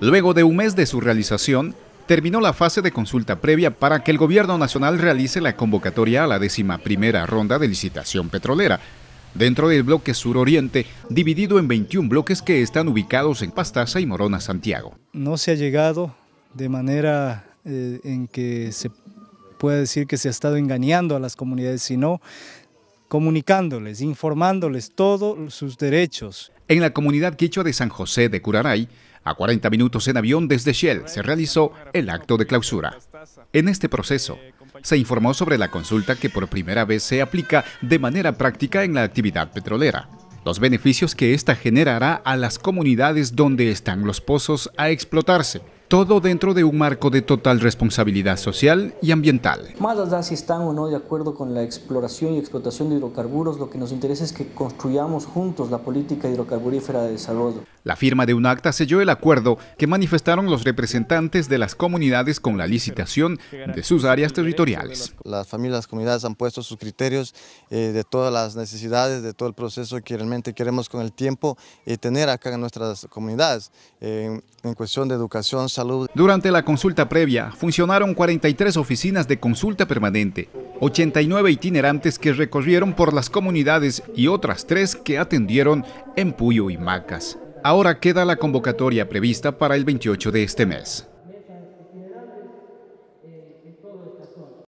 Luego de un mes de su realización, terminó la fase de consulta previa para que el Gobierno Nacional realice la convocatoria a la décima primera ronda de licitación petrolera, dentro del bloque suroriente, dividido en 21 bloques que están ubicados en Pastaza y Morona, Santiago. No se ha llegado de manera eh, en que se pueda decir que se ha estado engañando a las comunidades, sino comunicándoles, informándoles todos sus derechos. En la comunidad quichua de San José de Curaray, a 40 minutos en avión desde Shell, se realizó el acto de clausura. En este proceso, se informó sobre la consulta que por primera vez se aplica de manera práctica en la actividad petrolera, los beneficios que ésta generará a las comunidades donde están los pozos a explotarse, todo dentro de un marco de total responsabilidad social y ambiental. Más allá si están o no de acuerdo con la exploración y explotación de hidrocarburos, lo que nos interesa es que construyamos juntos la política hidrocarburífera de desarrollo. La firma de un acta selló el acuerdo que manifestaron los representantes de las comunidades con la licitación de sus áreas territoriales. Las familias, las comunidades han puesto sus criterios eh, de todas las necesidades, de todo el proceso que realmente queremos con el tiempo eh, tener acá en nuestras comunidades, eh, en cuestión de educación, salud, durante la consulta previa, funcionaron 43 oficinas de consulta permanente, 89 itinerantes que recorrieron por las comunidades y otras tres que atendieron en Puyo y Macas. Ahora queda la convocatoria prevista para el 28 de este mes.